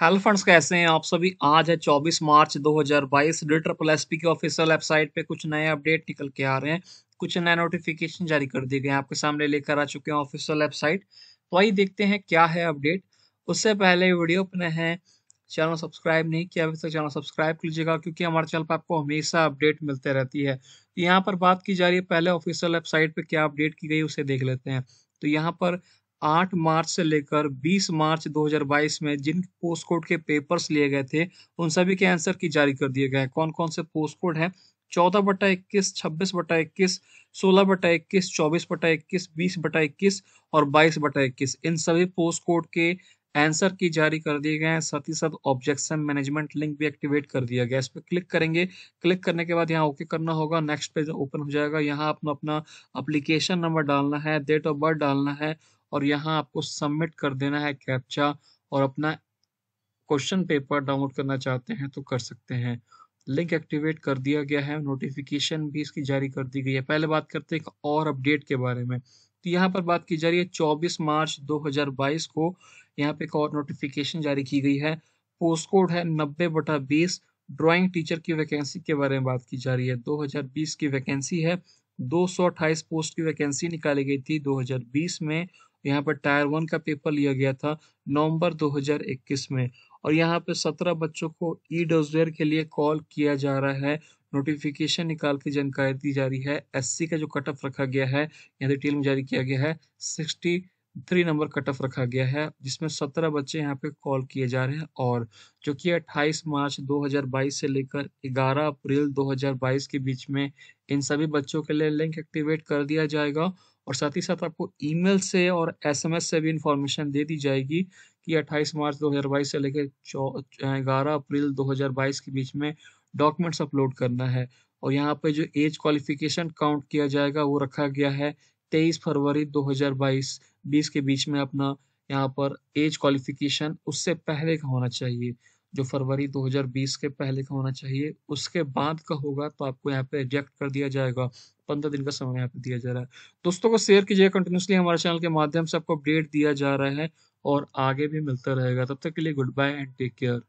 hello friends कैसे हैं आप सभी आज है 24 March 2022 D triple S P की ऑफिशियल वेबसाइट पे कुछ नए अपडेट निकल के आ रहे हैं कुछ नए नोटिफिकेशन जारी कर दिए गए हैं आपके सामने लेकर आ चुके हैं ऑफिशियल वेबसाइट तो आइए देखते हैं क्या है अपडेट उससे पहले वीडियो अपने हैं चैनल सब्सक्राइब नहीं किया अभी तक चैनल सब्सक्राइब कर लीजिएगा क्योंकि हमारे चैनल पर आपको हमेशा अपडेट मिलते रहती है तो यहाँ पर बात की जा रही है पहले ऑफिशियल वेबसाइट पर क्या अपडेट की गई उसे देख लेते हैं तो यहाँ पर आठ मार्च से लेकर बीस मार्च 2022 में जिन पोस्ट कोड के पेपर्स लिए गए थे उन सभी के आंसर की जारी कर दिए गए कौन कौन से पोस्ट कोड हैं चौदह बटा इक्कीस छब्बीस बटा इक्कीस सोलह बटा इक्कीस चौबीस बटा इक्कीस बीस बटा इक्कीस और बाईस बटा इक्कीस इन सभी पोस्ट कोड के आंसर की जारी कर दिए गए हैं साथ ही साथ ऑब्जेक्शन मैनेजमेंट लिंक भी एक्टिवेट कर दिया गया इस पर क्लिक करेंगे क्लिक करने के बाद यहाँ ओके करना होगा नेक्स्ट पेज ओपन हो जाएगा यहाँ अपना अपना अप्लीकेशन नंबर डालना है डेट ऑफ बर्थ डालना है और यहाँ आपको सबमिट कर देना है कैप्चा और अपना क्वेश्चन पेपर डाउनलोड करना चाहते हैं तो कर सकते हैं लिंक एक्टिवेट कर दिया गया है नोटिफिकेशन भी इसकी जारी कर दी गई है पहले बात करते हैं और अपडेट के बारे में तो यहाँ पर बात की जा रही है 24 मार्च 2022 को यहाँ पे एक और नोटिफिकेशन जारी की गई है पोस्ट कोड है नब्बे बटा बीस ड्रॉइंग टीचर की वैकेंसी के बारे में बात की जा रही है 2020 की वैकेंसी है दो पोस्ट की वैकेंसी निकाली गई थी 2020 में यहाँ पर टायर वन का पेपर लिया गया था नवंबर 2021 में और यहाँ पे 17 बच्चों को ई डोजवेयर के लिए कॉल किया जा रहा है नोटिफिकेशन निकाल के जानकारी दी जा रही है एससी का जो कट ऑफ रखा गया है यहाँ डिटेल में जारी किया गया है सिक्सटी थ्री नंबर कट ऑफ रखा गया है जिसमें सत्रह बच्चे यहाँ पे कॉल किए जा रहे हैं और जो कि अट्ठाईस मार्च 2022 से लेकर 11 अप्रैल 2022 के बीच में इन सभी बच्चों के लिए लिंक एक्टिवेट कर दिया जाएगा और साथ ही साथ आपको ईमेल से और एसएमएस से भी इंफॉर्मेशन दे दी जाएगी कि 28 मार्च 2022 से लेकर ग्यारह अप्रैल 2022 के बीच में डॉक्यूमेंट्स अपलोड करना है और यहाँ पे जो एज क्वालिफिकेशन काउंट किया जाएगा वो रखा गया है 23 फरवरी 2022 20 के बीच में अपना यहाँ पर एज क्वालिफिकेशन उससे पहले का होना चाहिए जो फरवरी 2020 के पहले का होना चाहिए उसके बाद का होगा तो आपको यहाँ पे रिजेक्ट कर दिया जाएगा पंद्रह दिन का समय यहाँ पे दिया जा रहा है दोस्तों को शेयर कीजिए कंटिन्यूसली हमारे चैनल के माध्यम से आपको अपडेट दिया जा रहा है और आगे भी मिलता रहेगा तब तक के लिए good bye and take care